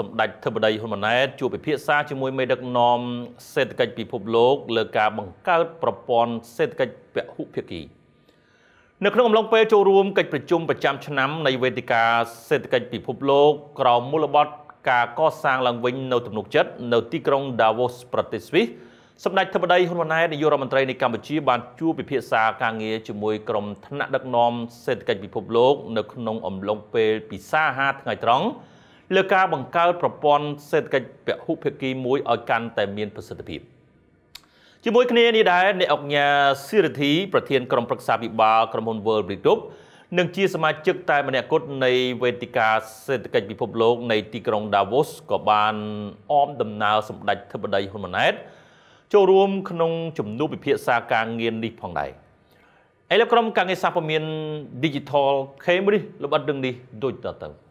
សម្ដេចធិបតីហ៊ុនម៉ាណែតជួបពិភាក្សាជាមួយមេដឹកនាំសេដ្ឋកិច្ចពិភពលោក លើការបង្កើតប្រព័ន្ធសេដ្ឋកិច្ចពហុភាគី នៅក្នុងអំឡុងពេលចូលរួម កិច្ចប្រជុំប្រចាំឆ្នាំ នៃវេទិកាសេដ្ឋកិច្ចពិភពលោកក្រោមមូលបត្រការកសាងឡើងវិញនៅទំនុកចិត្តនៅទីក្រុង Davos ប្រទេសស្វីសសម្ដេចធិបតីហ៊ុនម៉ាណែតនាយករដ្ឋមន្ត្រីនៃកម្ពុជា បានជួបពិភាក្សាការងារជាមួយក្រុមថ្នាក់ដឹកនាំសេដ្ឋកិច្ចពិភពលោក នៅក្នុងអំឡុងពេលពិសាហាថ្ងៃត្រង់លើការបង្កើតប្រព័ន្ធសេដ្ឋកិច្ចពហុភាគីមួយឲ្យកាន់តែមានប្រសិទ្ធភាពជាមួយគ្នានេះដែរអ្នកអង្គការសិរិទ្ធីប្រធានក្រុមប្រឹក្សាពិបាលក្រុមហ៊ុន World Bank Group និងជាសមាជិកតែម្នាក់គត់នៃវេទិកាសេដ្ឋកិច្ចពិភពលោកនៃទីក្រុង Davos ក៏បានអមដំណើរសម្ដេចធិបតីហ៊ុនម៉ាណែតចូលរួមក្នុងជំនួបពិភាក្សាការងារនេះផងដែរឥឡូវក្រុមការងារសាព័ត៌មាន Digital Cambridge លម្អិតរឿងនេះដូចតទៅ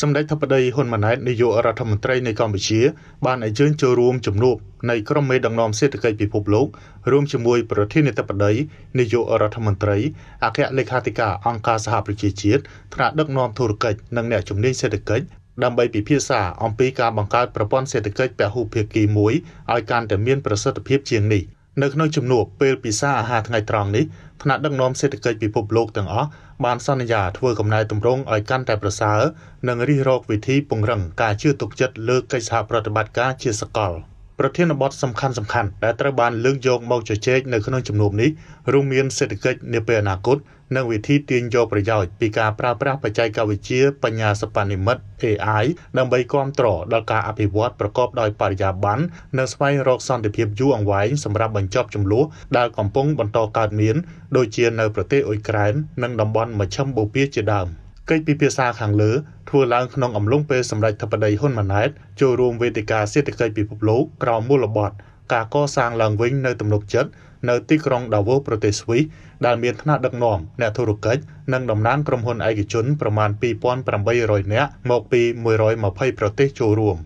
សម្ដេចធិបតីហ៊ុនម៉ាណែតនាយករដ្ឋមន្ត្រីនៃកម្ពុជាបានអញ្ជើញចូលរួមជំនួបនៃក្រុមមេដឹកនាំសេដ្ឋកិច្ចពិភពលោករួមជាមួយប្រធានាធិបតីនាយករដ្ឋមន្ត្រីអគ្គលេខាធិការអង្គការសហប្រជាជាតិថ្នាក់ដឹកនាំធុរកិច្ចនិងអ្នកជំនាញសេដ្ឋកិច្ចដើម្បីពិភាក្សាអំពីការបង្កើតប្រព័ន្ធសេដ្ឋកិច្ចពហុភាគីមួយឲ្យកាន់តែមានប្រសិទ្ធភាពជាងនេះ។នៅក្នុងជំនួបពេលពិសាអាហារថ្ងៃត្រង់នេះថ្នាក់ដឹកនាំសេដ្ឋកិច្ចពិភពលោកទាំងអស់បានសន្យាធ្វើកំណែទម្រង់ឲ្យកាន់តែប្រសើរនិងរិះរកវិធីពង្រឹងការជឿទុកចិត្តលើកិច្ចសហប្រតិបត្តិការជាសកល។ប្រធានបទសំខាន់ៗដែលត្រូវបានលើកយកមកជជែកនៅក្នុងជំនួបនេះរួមមានសេដ្ឋកិច្ចនាពេលអនាគតនិងវិធីទាញយកប្រយោជន៍ពីការប្រើប្រាស់បច្ចេកវិទ្យាបញ្ញាសិប្បនិម្មិត AI ដើម្បីគ្រប់គ្រងដល់ការអភិវឌ្ឍប្រកបដោយបរិយាបន្ននិងស្វែងរកសន្តិភាពយូរអង្វែងសម្រាប់បញ្ចប់ចំនួនដែលកំពុងបន្តកើតមានដូចជានៅប្រទេសអ៊ុយក្រែននិងតំបន់មជ្ឈិមបូព៌ាជាដើម។កិច្ចពិភាក្សាខាងលើធ្វើឡើងក្នុងអំឡុងពេលសម្ដេចធិបតីហ៊ុនម៉ាណែតចូលរួមវេទិកាសេដ្ឋកិច្ចពិភពលោកក្រោមមូលបត្រការកសាងឡើងវិញនៅទំនុកចិត្តនៅទីក្រុង Davos ប្រទេសស្វីសដែលមានថ្នាក់ដឹកនាំអ្នកធុរកិច្ចនិងតំណាងក្រុមហ៊ុនឯកជនប្រមាណ2800នាក់មកពី120ប្រទេសចូលរួម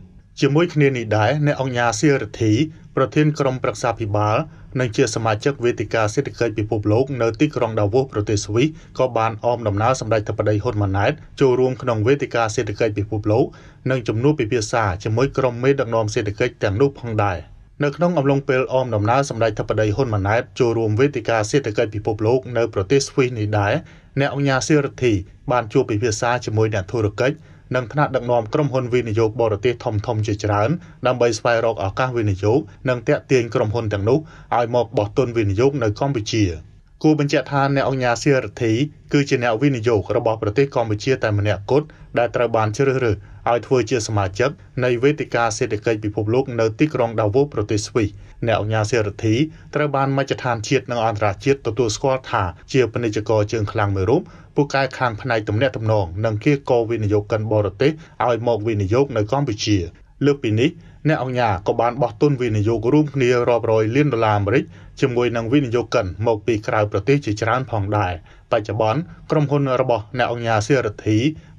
ជាមួយ គ្នានេះដែរអ្នកអង្គការសេរដ្ឋីប្រធានក្រុមប្រឹក្សាភិបាលនិងជាសមាជិកវេទិកាសេដ្ឋកិច្ចពិភពលោកនៅទីក្រុងដាវូសប្រទេសស្វីសក៏បានអមដំណើរសម្ដេចធិបតីហ៊ុនម៉ាណែតចូលរួមក្នុងវេទិកាសេដ្ឋកិច្ចពិភពលោកនិងជំនួបពិភាក្សាជាមួយក្រុមមេដឹកនាំសេដ្ឋកិច្ចទាំងនោះផងដែរ។នៅក្នុងអំឡុងពេលអមដំណើរសម្ដេចធិបតីហ៊ុនម៉ាណែតចូលរួមវេទិកាសេដ្ឋកិច្ចពិភពលោកនៅប្រទេសស្វីសនេះដែរអ្នកអង្គការសេរដ្ឋីបានជួបពិភាក្សាជាមួយអ្នកធុរកិច្ចនិងថ្នាក់ដឹកនាំក្រុមហ៊ុនវិនិយោគបរទេសធំៗជាច្រើនដើម្បីស្វែងរកឱកាសវិនិយោគនិងទាក់ទាញក្រុមហ៊ុនទាំងនោះឲ្យមកបោះទុនវិនិយោគនៅកម្ពុជា។គួរបញ្ជាក់ថាអ្នកអង្គការសេរដ្ឋីគឺជាអ្នកវិនិយោគរបស់ប្រទេសកម្ពុជាតែម្នាក់គត់ដែលត្រូវបានជ្រើសរើសឲ្យធ្វើជាសមាជិកនៃវេទិកាសេដ្ឋកិច្ចពិភពលោកនៅទីក្រុងដាវូប្រទេសស្វីសអ្នកអង្គការសេរដ្ឋីត្រូវបានមជ្ឈដ្ឋានជាតិនិងអន្តរជាតិទទួលស្គាល់ថាជាពាណិជ្ជករជើងខ្លាំងមួយរូបពូកែខាងផ្នែកទំនាក់ទំនងនិងគៀកកវិនិយោគិនបរទេសឲ្យមកវិនិយោគនៅកម្ពុជាលើសពីនេះអ្នកអង្គការក៏បានបោះទុនវិនិយោគរួមគ្នារាប់រយលានដុល្លារអាមេរិកជាមួយនឹងវិនិយោគិនមកពីក្រៅប្រទេសជាច្រើន ផងដែរបច្ចុប្បន្នក្រុមហ៊ុនរបស់អ្នកអង្គការសេរដ្ឋី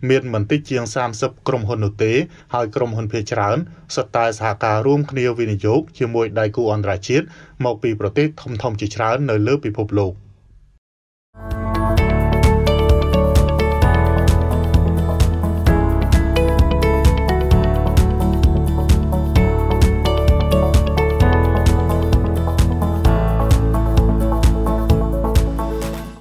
មានមិនតិចជាង30ក្រុមហ៊ុននោះទេ ហើយក្រុមហ៊ុនភាគច្រើនសុទ្ធតែសហការរួមគ្នាវិនិយោគជាមួយដៃគូអន្តរជាតិមកពីប្រទេសធំៗជាច្រើន នៅលើពិភពលោក។